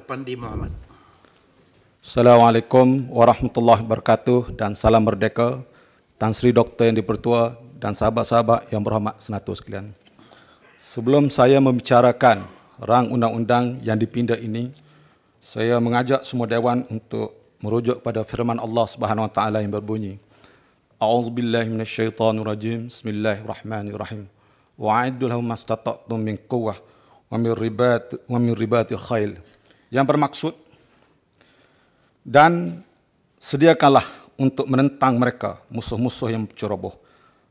Pandi Muhammad. Assalamualaikum warahmatullahi wabarakatuh dan salam merdeka Tan Sri Doktor yang dipertua dan sahabat-sahabat yang berhormat senatus sekalian. Sebelum saya membicarakan rang undang-undang yang dipindah ini, saya mengajak semua dewan untuk merujuk pada firman Allah Subhanahu Wa Taala yang berbunyi: "A'udzu billahi minasyaitonir rajim. Bismillahirrahmanirrahim. Wa'idu lahum mastata'tum min quwwah wa min ribat wa min ribatil khail." yang bermaksud dan sediakanlah untuk menentang mereka musuh-musuh yang ceroboh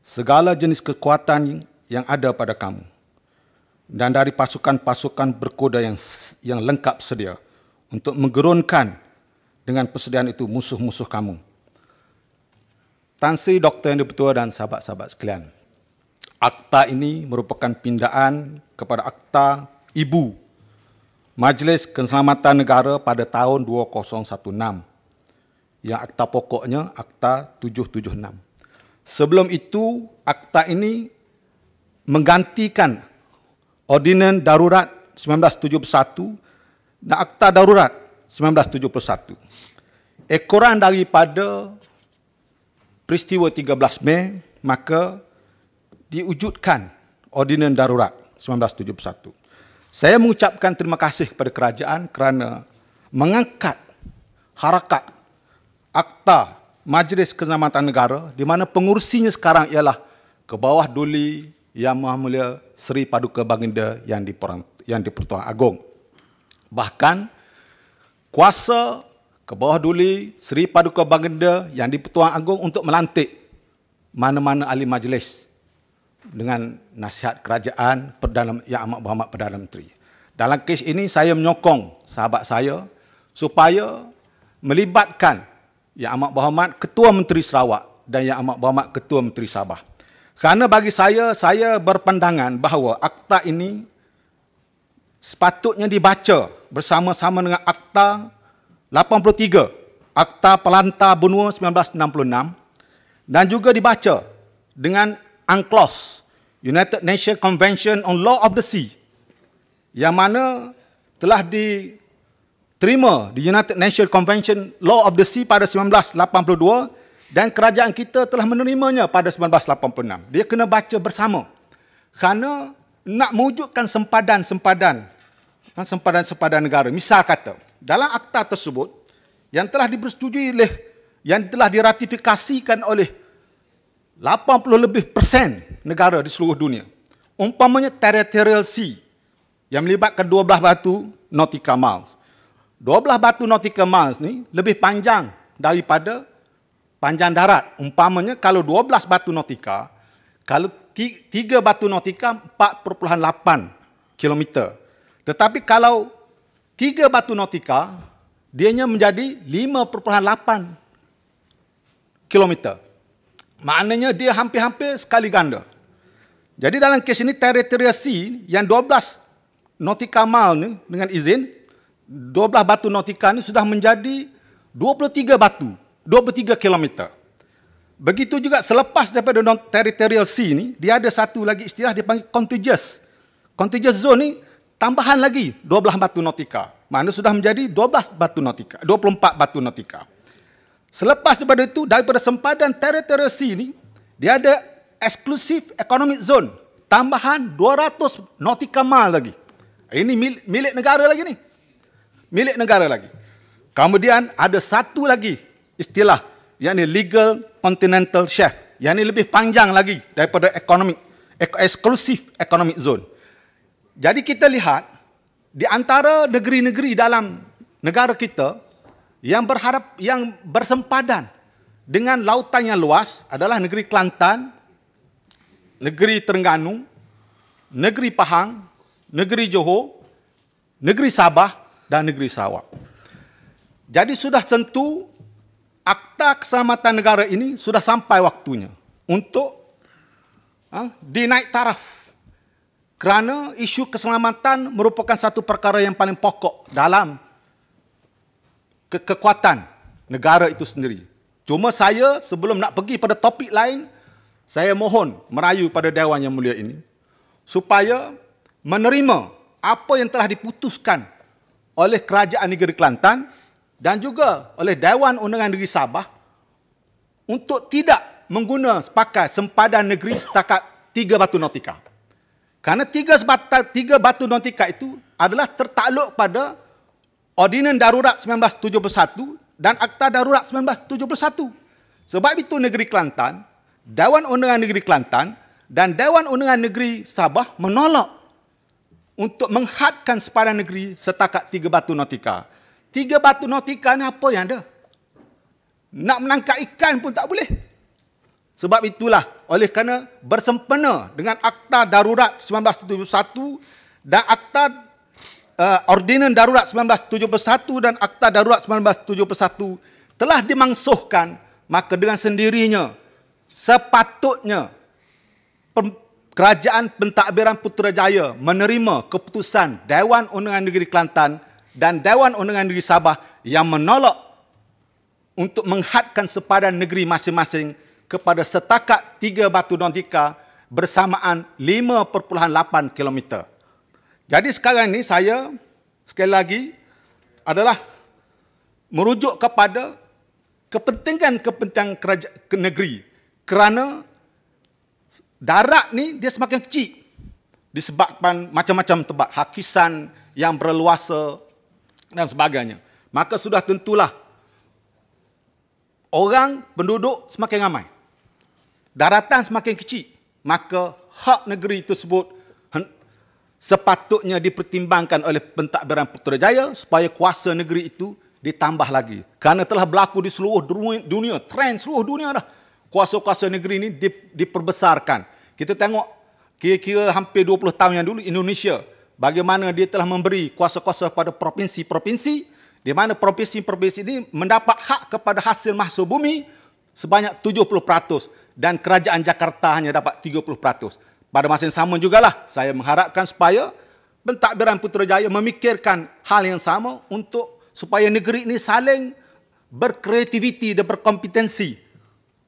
segala jenis kekuatan yang ada pada kamu dan dari pasukan-pasukan berkuda yang yang lengkap sedia untuk menggerunkan dengan persediaan itu musuh-musuh kamu. Tansi doktor yang dipertua dan sahabat-sahabat sekalian. Akta ini merupakan pindaan kepada akta ibu Majlis Keselamatan Negara pada tahun 2016 yang akta pokoknya akta 776. Sebelum itu, akta ini menggantikan Ordinan Darurat 1971 dan Akta Darurat 1971. Ekoran daripada peristiwa 13 Mei, maka diwujudkan Ordinan Darurat 1971. Saya mengucapkan terima kasih kepada kerajaan kerana mengangkat harakat akta Majlis Keselamatan Negara di mana pengurusinya sekarang ialah ke bawah Duli Yang Maha Mulia Seri Paduka Baginda yang di yang di Pertuan Agong. Bahkan kuasa ke bawah Duli Seri Paduka Baginda yang di Pertuan Agong untuk melantik mana-mana ahli majlis dengan nasihat kerajaan Perdana Yang Amat Berhormat Perdana Menteri. Dalam kes ini saya menyokong sahabat saya supaya melibatkan Yang Amat Berhormat Ketua Menteri Sarawak dan Yang Amat Berhormat Ketua Menteri Sabah. Kerana bagi saya, saya berpandangan bahawa akta ini sepatutnya dibaca bersama-sama dengan akta 83, akta Pelantar Benua 1966 dan juga dibaca dengan UNCLOS, United Nations Convention on Law of the Sea, yang mana telah diterima di United Nations Convention Law of the Sea pada 1982 dan kerajaan kita telah menerimanya pada 1986. Dia kena baca bersama. Kerana nak mewujudkan sempadan-sempadan ha, sempadan-sempadan negara. Misal kata, dalam akta tersebut yang telah dipersetujui oleh yang telah diratifikasikan oleh 80 lebih persen negara di seluruh dunia. Umpamanya territorial sea yang melibatkan 12 batu nautical miles. 12 batu nautical miles ni lebih panjang daripada panjang darat. Umpamanya kalau 12 batu nautical, kalau 3 batu nautical 4.8 km. Tetapi kalau 3 batu nautical, dianya menjadi 5.8 kilometer. Maknanya dia hampir-hampir sekali ganda. Jadi dalam kes ini teritori C yang 12 nautika mal ni dengan izin 12 batu nautika ni sudah menjadi 23 batu, 23 kilometer. Begitu juga selepas daripada territorial C ni, dia ada satu lagi istilah dia panggil contiguous. Contiguous zone ni tambahan lagi 12 batu nautika. Mana sudah menjadi 12 batu nautika, 24 batu nautika. Selepas daripada itu, daripada sempadan teritorasi ini, dia ada eksklusif economic zone. Tambahan 200 nautical mile lagi. Ini milik, negara lagi ni. Milik negara lagi. Kemudian ada satu lagi istilah, yang yakni legal continental shelf. Yang ini lebih panjang lagi daripada economic, eksklusif economic zone. Jadi kita lihat, di antara negeri-negeri dalam negara kita, yang berharap yang bersempadan dengan lautan yang luas adalah negeri Kelantan, negeri Terengganu, negeri Pahang, negeri Johor, negeri Sabah dan negeri Sarawak. Jadi sudah tentu Akta Keselamatan Negara ini sudah sampai waktunya untuk ha, dinaik taraf kerana isu keselamatan merupakan satu perkara yang paling pokok dalam ke kekuatan negara itu sendiri. Cuma saya sebelum nak pergi pada topik lain, saya mohon merayu pada Dewan Yang Mulia ini supaya menerima apa yang telah diputuskan oleh Kerajaan Negeri Kelantan dan juga oleh Dewan Undangan Negeri Sabah untuk tidak mengguna sepakat sempadan negeri setakat tiga batu nautika, karena tiga, sebatas, tiga batu nautika itu adalah tertakluk pada Ordinan Darurat 1971 dan Akta Darurat 1971. Sebab itu negeri Kelantan, Dewan Undangan Negeri Kelantan dan Dewan Undangan Negeri Sabah menolak untuk menghadkan separa negeri setakat tiga batu notika Tiga batu notika ni apa yang ada? Nak menangkap ikan pun tak boleh. Sebab itulah oleh kerana bersempena dengan Akta Darurat 1971 dan Akta uh, eh, Ordinan Darurat 1971 dan Akta Darurat 1971 telah dimangsuhkan, maka dengan sendirinya sepatutnya Kerajaan Pentadbiran Putrajaya menerima keputusan Dewan Undangan Negeri Kelantan dan Dewan Undangan Negeri Sabah yang menolak untuk menghadkan sepadan negeri masing-masing kepada setakat tiga batu nautika bersamaan 5.8 kilometer. Jadi sekarang ini saya sekali lagi adalah merujuk kepada kepentingan-kepentingan kerajaan ke negeri kerana darat ni dia semakin kecil disebabkan macam-macam tebak hakisan yang berleluasa dan sebagainya. Maka sudah tentulah orang penduduk semakin ramai. Daratan semakin kecil, maka hak negeri tersebut sepatutnya dipertimbangkan oleh pentadbiran Putrajaya supaya kuasa negeri itu ditambah lagi. Kerana telah berlaku di seluruh dunia, trend seluruh dunia dah. Kuasa-kuasa negeri ini diperbesarkan. Kita tengok kira-kira hampir 20 tahun yang dulu Indonesia bagaimana dia telah memberi kuasa-kuasa kepada provinsi-provinsi di mana provinsi-provinsi ini mendapat hak kepada hasil mahsul bumi sebanyak 70% dan kerajaan Jakarta hanya dapat 30%. Pada masa yang sama juga lah, saya mengharapkan supaya pentadbiran Putrajaya memikirkan hal yang sama untuk supaya negeri ini saling berkreativiti dan berkompetensi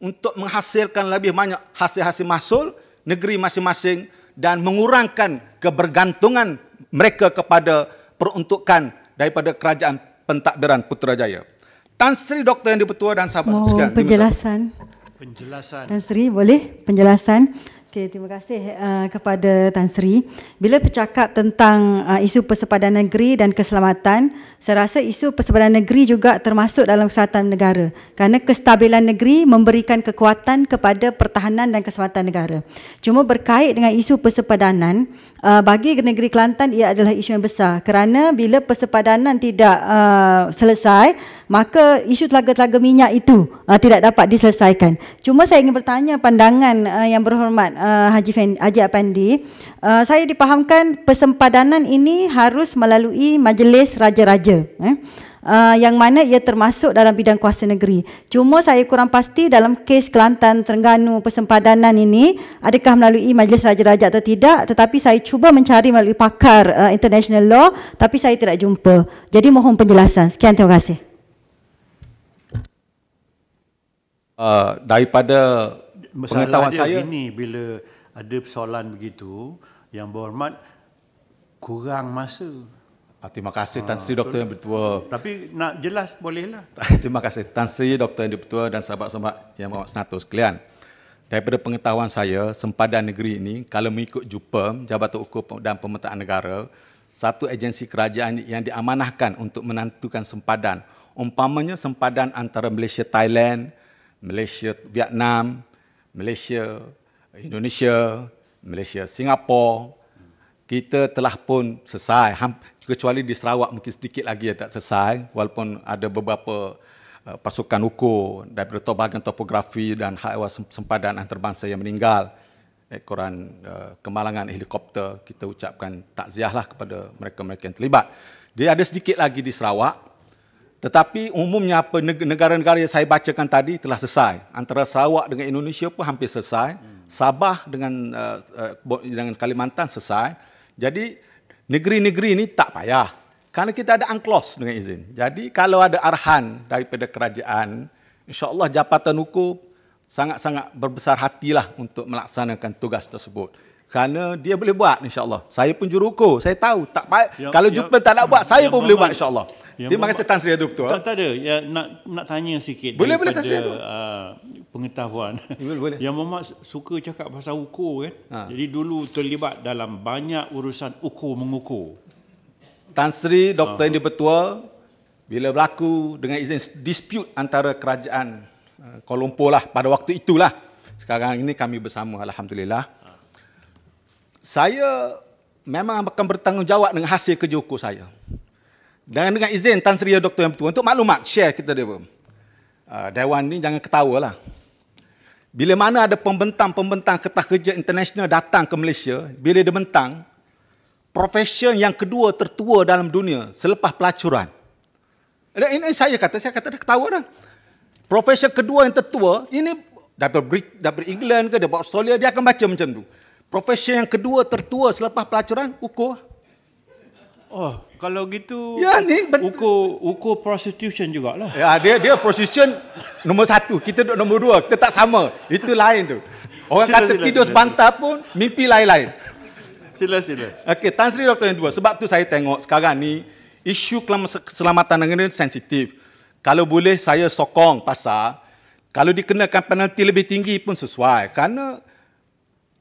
untuk menghasilkan lebih banyak hasil-hasil mahsul negeri masing-masing dan mengurangkan kebergantungan mereka kepada peruntukan daripada kerajaan pentadbiran Putrajaya. Tan Sri Doktor yang di dipertua dan sahabat. Mohon penjelasan. Penjelasan. Tan Sri boleh penjelasan. Okay, terima kasih uh, kepada Tan Sri. Bila bercakap tentang uh, isu persepadan negeri dan keselamatan, saya rasa isu persepadan negeri juga termasuk dalam keselamatan negara. Kerana kestabilan negeri memberikan kekuatan kepada pertahanan dan keselamatan negara. Cuma berkait dengan isu persepadanan, Ah, bagi negeri Kelantan ia adalah isu yang besar kerana bila persepadanan tidak uh, selesai maka isu telaga-telaga minyak itu uh, tidak dapat diselesaikan. Cuma saya ingin bertanya pandangan uh, yang berhormat uh, Haji Fendi, Haji Apandi. Uh, saya dipahamkan persempadanan ini harus melalui majlis raja-raja. Eh? Uh, yang mana ia termasuk dalam bidang kuasa negeri. Cuma saya kurang pasti dalam kes Kelantan Terengganu persempadanan ini adakah melalui Majlis Raja-Raja atau tidak tetapi saya cuba mencari melalui pakar uh, international law tapi saya tidak jumpa. Jadi mohon penjelasan. Sekian terima kasih. Uh, daripada pengetahuan saya ini bila ada persoalan begitu yang berhormat kurang masa Ah, terima kasih ah, Tan Sri Doktor yang bertua. Tapi nak jelas bolehlah. Terima kasih Tan Sri Doktor yang bertua dan sahabat-sahabat yang bawa senatus sekalian. Daripada pengetahuan saya, sempadan negeri ini kalau mengikut JUPEM, Jabatan Ukur dan Pemetaan Negara, satu agensi kerajaan yang diamanahkan untuk menentukan sempadan. Umpamanya sempadan antara Malaysia Thailand, Malaysia Vietnam, Malaysia Indonesia, Malaysia Singapura, kita telah pun selesai kecuali di Sarawak mungkin sedikit lagi yang tak selesai walaupun ada beberapa uh, pasukan ukur daripada bahagian topografi dan hak awal sempadan antarabangsa yang meninggal ekoran uh, kemalangan helikopter kita ucapkan takziahlah kepada mereka-mereka yang terlibat dia ada sedikit lagi di Sarawak tetapi umumnya apa negara-negara yang saya bacakan tadi telah selesai. Antara Sarawak dengan Indonesia pun hampir selesai. Hmm. Sabah dengan, uh, dengan Kalimantan selesai. Jadi negeri-negeri ini tak payah. Kerana kita ada angklos dengan izin. Jadi kalau ada arahan daripada kerajaan, insyaAllah jabatan hukum sangat-sangat berbesar hatilah untuk melaksanakan tugas tersebut kerana dia boleh buat insyaallah saya pun juruko saya tahu tak ya, kalau ya, jumpa tak nak buat saya pun boleh buat insyaallah terima kasih tan sri doktor tak, ah. tak ada ya, nak nak tanya sikit boleh boleh tan uh, pengetahuan boleh, boleh. yang mamak suka cakap pasal ukur kan ha. jadi dulu terlibat dalam banyak urusan ukur mengukur tan sri doktor ha. yang dipertua bila berlaku dengan izin dispute antara kerajaan Kuala Lumpur lah pada waktu itulah sekarang ini kami bersama alhamdulillah ha saya memang akan bertanggungjawab dengan hasil kerja ukur saya. Dan dengan izin Tan Sri Doktor yang betul untuk maklumat share kita dia. Ah, Dewan ini jangan ketawalah. Bila mana ada pembentang-pembentang kertas kerja international datang ke Malaysia, bila dia bentang, profesion yang kedua tertua dalam dunia selepas pelacuran. ini saya kata, saya kata dia ketawa dah. Profession kedua yang tertua, ini daripada, daripada England ke, daripada Australia, dia akan baca macam tu. Profesion yang kedua tertua selepas pelacuran, ukur. Oh, kalau gitu ya, ni, bet- ukur, ukur prostitution jugalah. Ya, dia dia prostitution nombor satu. Kita duduk nombor dua. Kita tak sama. Itu lain tu. Orang sila, kata sila, tidur sebantar pun, mimpi lain-lain. Sila, sila. Okey, Tan Sri Doktor yang dua. Sebab tu saya tengok sekarang ni, isu keselamatan negara ini sensitif. Kalau boleh saya sokong pasal, kalau dikenakan penalti lebih tinggi pun sesuai. Kerana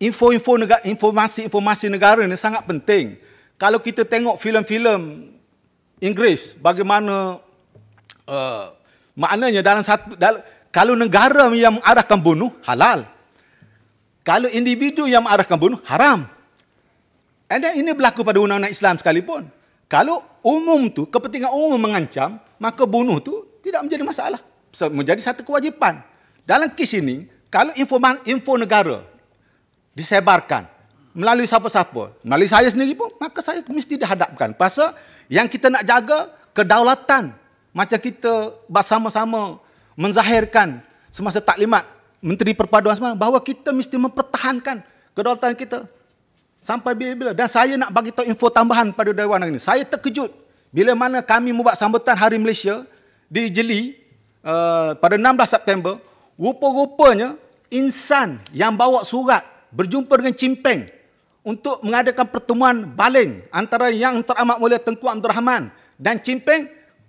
info-info negara, informasi-informasi negara ini sangat penting. Kalau kita tengok filem-filem Inggris, bagaimana uh, maknanya dalam satu dalam, kalau negara yang mengarahkan bunuh halal. Kalau individu yang mengarahkan bunuh haram. And ini berlaku pada undang-undang Islam sekalipun. Kalau umum tu kepentingan umum mengancam, maka bunuh tu tidak menjadi masalah. Menjadi satu kewajipan. Dalam kes ini, kalau info, info negara, disebarkan melalui siapa-siapa. Melalui saya sendiri pun, maka saya mesti dihadapkan. Pasal yang kita nak jaga kedaulatan. Macam kita bersama-sama menzahirkan semasa taklimat Menteri Perpaduan semalam bahawa kita mesti mempertahankan kedaulatan kita sampai bila-bila. Dan saya nak bagi tahu info tambahan pada Dewan ini. Saya terkejut bila mana kami membuat sambutan Hari Malaysia di Jeli uh, pada 16 September. Rupa-rupanya insan yang bawa surat berjumpa dengan Cimpeng untuk mengadakan pertemuan baling antara yang teramat mulia Tengku Abdul Rahman dan Cimpeng.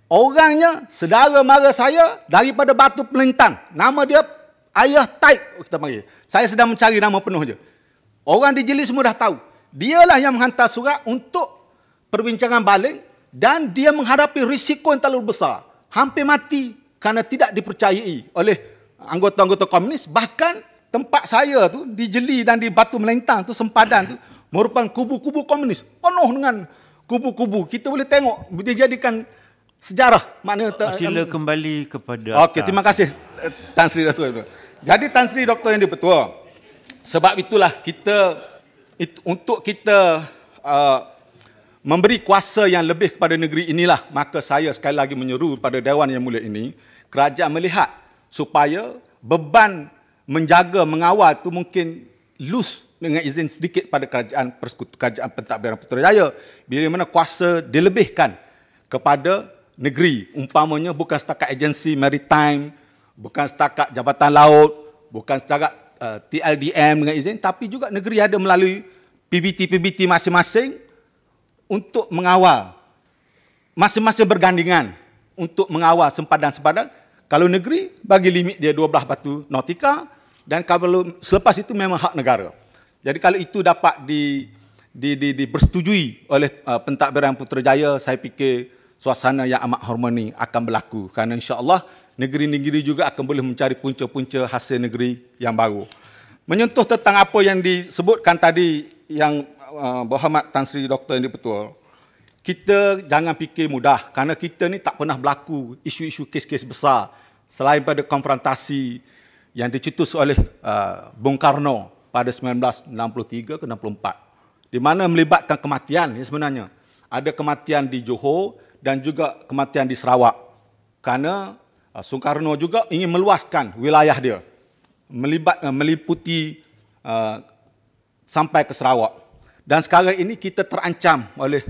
orangnya saudara mara saya daripada Batu Pelintang nama dia Ayah Taik kita panggil saya sedang mencari nama penuh je orang di Jeli semua dah tahu dialah yang menghantar surat untuk perbincangan baling dan dia menghadapi risiko yang terlalu besar hampir mati kerana tidak dipercayai oleh anggota-anggota komunis bahkan tempat saya tu di Jeli dan di Batu Melintang tu sempadan tu merupakan kubu-kubu komunis penuh dengan kubu-kubu kita boleh tengok jadikan sejarah mana ter- oh, sila um, kembali kepada okey terima kasih eh, Tan Sri Dr. Jadi Tan Sri Dr. yang dipertua sebab itulah kita it, untuk kita uh, memberi kuasa yang lebih kepada negeri inilah maka saya sekali lagi menyeru kepada dewan yang mulia ini kerajaan melihat supaya beban menjaga, mengawal tu mungkin loose dengan izin sedikit pada kerajaan persekutuan, kerajaan pentadbiran Putrajaya bila mana kuasa dilebihkan kepada negeri umpamanya bukan setakat agensi maritime bukan setakat jabatan laut bukan setakat uh, TLDM dengan izin tapi juga negeri ada melalui PBT-PBT masing-masing untuk mengawal masing-masing bergandingan untuk mengawal sempadan-sempadan kalau negeri, bagi limit dia 12 batu nautika dan kalau selepas itu memang hak negara. Jadi kalau itu dapat di di di dipersetujui oleh uh, pentadbiran Putrajaya, saya fikir suasana yang amat harmoni akan berlaku kerana insya-Allah negeri-negeri juga akan boleh mencari punca-punca hasil negeri yang baru. Menyentuh tentang apa yang disebutkan tadi yang uh, Muhammad Tan Sri Dr. Yang di kita jangan fikir mudah kerana kita ni tak pernah berlaku isu-isu kes-kes besar selain pada konfrontasi yang dicetus oleh uh, Bung Karno pada 1963 ke 64 di mana melibatkan kematian ya sebenarnya ada kematian di Johor dan juga kematian di Sarawak kerana uh, Soekarno juga ingin meluaskan wilayah dia melibat uh, meliputi uh, sampai ke Sarawak dan sekarang ini kita terancam oleh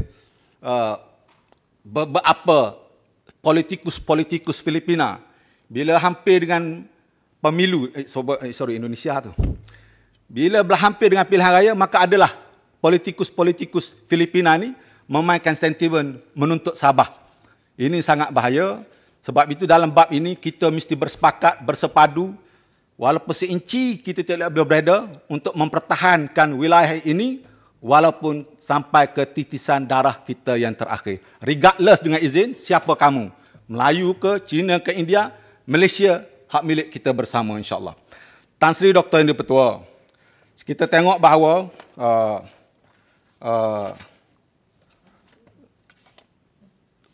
uh, eh, beberapa politikus-politikus Filipina bila hampir dengan pemilu eh, eh sorry Indonesia tu bila berhampir dengan pilihan raya maka adalah politikus-politikus Filipina ni memainkan sentimen menuntut Sabah. Ini sangat bahaya sebab itu dalam bab ini kita mesti bersepakat, bersepadu walaupun seinci kita tidak boleh berbeda untuk mempertahankan wilayah ini walaupun sampai ke titisan darah kita yang terakhir. Regardless dengan izin, siapa kamu? Melayu ke, Cina ke, India, Malaysia, hak milik kita bersama insyaAllah. Tan Sri Doktor yang dipertua, kita tengok bahawa uh, uh,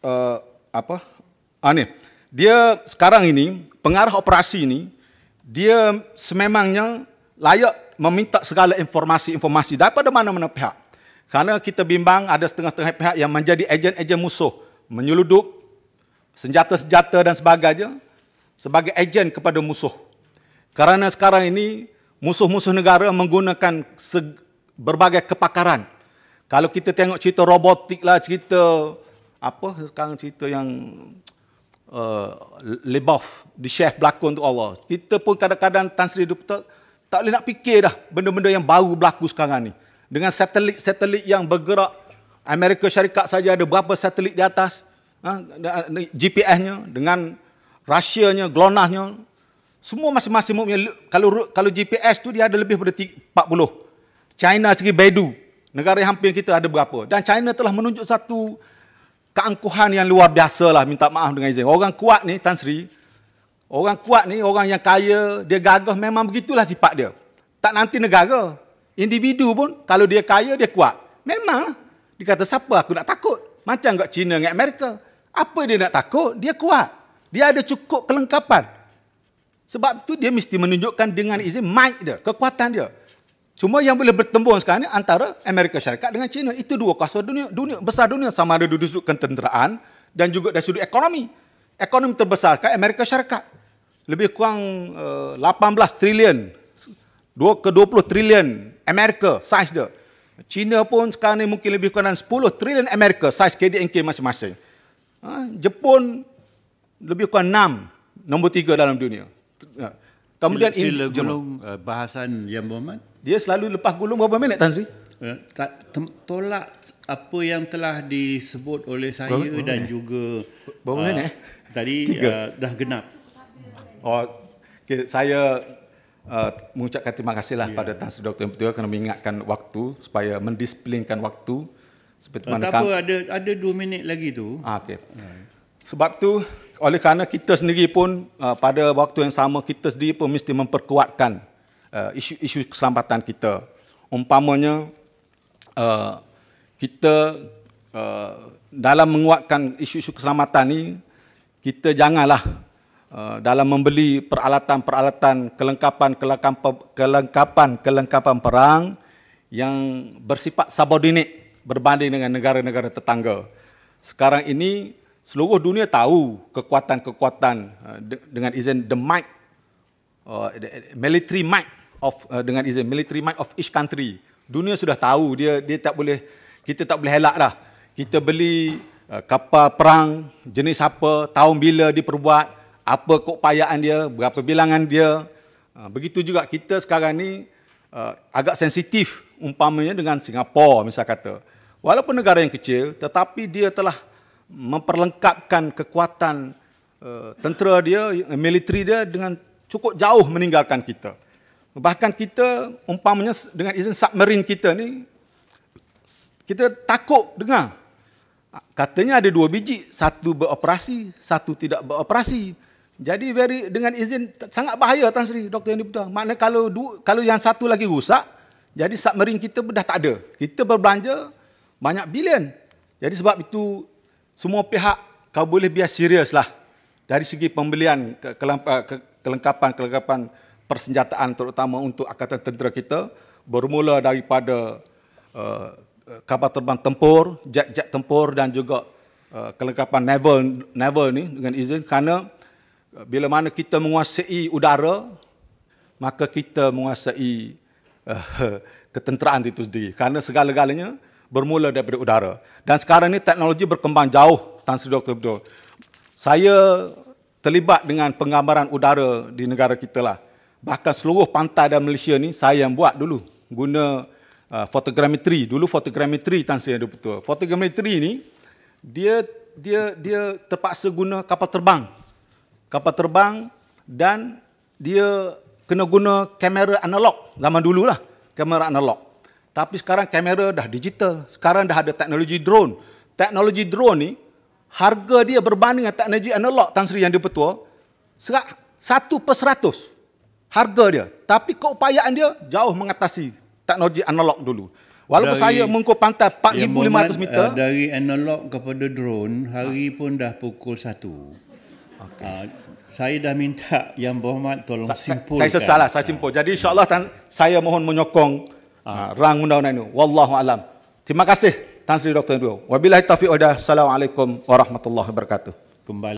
uh, apa? Ah, ni. dia sekarang ini, pengarah operasi ini, dia sememangnya layak meminta segala informasi-informasi daripada mana-mana pihak. Kerana kita bimbang ada setengah-setengah pihak yang menjadi ejen-ejen musuh, menyeludup senjata-senjata dan sebagainya sebagai ejen kepada musuh. Kerana sekarang ini musuh-musuh negara menggunakan berbagai kepakaran. Kalau kita tengok cerita robotik lah, cerita apa sekarang cerita yang uh, Lebov, the chef berlakon untuk Allah. Kita pun kadang-kadang Tan Sri Duta, tak boleh nak fikir dah benda-benda yang baru berlaku sekarang ni. Dengan satelit-satelit yang bergerak, Amerika Syarikat saja ada berapa satelit di atas, ha, GPS-nya dengan Rusia-nya, GLONASS-nya, semua masing-masing mempunyai, kalau, kalau GPS tu dia ada lebih daripada 40. China segi Beidou, negara yang hampir kita ada berapa. Dan China telah menunjuk satu keangkuhan yang luar biasa lah, minta maaf dengan izin. Orang kuat ni, Tan Sri, Orang kuat ni, orang yang kaya, dia gagah memang begitulah sifat dia. Tak nanti negara. Individu pun kalau dia kaya, dia kuat. Memang. Lah. Dia kata, siapa aku nak takut? Macam kat China dengan Amerika. Apa dia nak takut? Dia kuat. Dia ada cukup kelengkapan. Sebab tu dia mesti menunjukkan dengan izin might dia, kekuatan dia. Cuma yang boleh bertembung sekarang ni antara Amerika Syarikat dengan China. Itu dua kuasa dunia, dunia besar dunia sama ada dari sudut ketenteraan dan juga dari sudut ekonomi. Ekonomi terbesar kan Amerika Syarikat lebih kurang uh, eh, 18 trilion ke 20 trilion Amerika size dia. China pun sekarang ni mungkin lebih kurang 10 trilion Amerika size KDNK masing-masing. Ha, Jepun lebih kurang 6 nombor 3 dalam dunia. Ha, kemudian sila, sila gulung uh, bahasan yang Muhammad. Dia selalu lepas gulung berapa minit Tan Sri? Eh, tolak apa yang telah disebut oleh saya berapa, berapa dan minit? juga berapa uh, Tadi uh, dah genap. Oh, okay. saya uh, mengucapkan terima kasihlah yeah. Ya. pada Tan Sri Dr. Yang Petua kerana mengingatkan waktu supaya mendisiplinkan waktu seperti uh, mana tak kan. apa ada ada 2 minit lagi tu. Ah, okay. Yeah. Sebab tu oleh kerana kita sendiri pun uh, pada waktu yang sama kita sendiri pun mesti memperkuatkan isu-isu uh, keselamatan kita. Umpamanya uh, kita uh, dalam menguatkan isu-isu keselamatan ni kita janganlah Uh, dalam membeli peralatan-peralatan kelengkapan kelengkapan kelengkapan perang yang bersifat subordinate berbanding dengan negara-negara tetangga. Sekarang ini seluruh dunia tahu kekuatan-kekuatan uh, dengan izin the might uh, military might of dengan izin military might of each country. Dunia sudah tahu dia dia tak boleh kita tak boleh helak dah. Kita beli kapal perang jenis apa, tahun bila diperbuat, apa kok payahan dia, berapa bilangan dia. Ah, begitu juga kita sekarang ni ah, agak sensitif umpamanya dengan Singapura misal kata. Walaupun negara yang kecil tetapi dia telah memperlengkapkan kekuatan ah, tentera dia, militeri dia dengan cukup jauh meninggalkan kita. Bahkan kita umpamanya dengan izin submarine kita ni kita takut dengar katanya ada dua biji, satu beroperasi, satu tidak beroperasi. Jadi very dengan izin sangat bahaya Tan Sri, Doktor Yang Dipertua. Makna kalau du, kalau yang satu lagi rusak, jadi submarine kita sudah tak ada. Kita berbelanja banyak bilion. Jadi sebab itu semua pihak kau boleh biar seriuslah dari segi pembelian kelengkapan-kelengkapan eh, persenjataan terutama untuk Angkatan Tentera kita bermula daripada uh, kapal terbang tempur, jet-jet tempur dan juga uh, kelengkapan naval, naval ni dengan izin kerana bila mana kita menguasai udara, maka kita menguasai uh, ketenteraan itu sendiri. Kerana segala-galanya bermula daripada udara. Dan sekarang ini teknologi berkembang jauh, Tuan Sri Dr. Abdul. Saya terlibat dengan penggambaran udara di negara kita lah. Bahkan seluruh pantai dan Malaysia ni saya yang buat dulu guna uh, fotogrametri. Dulu fotogrametri Tuan Sri Dr. Abdul. Fotogrametri ni dia dia dia terpaksa guna kapal terbang kapal terbang dan dia kena guna kamera analog zaman dulu lah kamera analog tapi sekarang kamera dah digital sekarang dah ada teknologi drone teknologi drone ni harga dia berbanding dengan teknologi analog Tan Sri yang dia petua serak satu per seratus harga dia tapi keupayaan dia jauh mengatasi teknologi analog dulu Walaupun dari, saya mengukur pantai 4,500 ya, meter. Uh, dari analog kepada drone, hari pun dah pukul satu. Okay. Uh, ah, saya dah minta Yang Berhormat tolong Sa- simpulkan. Saya sesalah, saya simpul. Jadi Insyaallah allah saya mohon menyokong uh, rang undang-undang ini. Wallahu alam. Terima kasih Tan Sri Dr. Nur. Wabillahi taufiq wa hidayah. Assalamualaikum warahmatullahi wabarakatuh. Kembali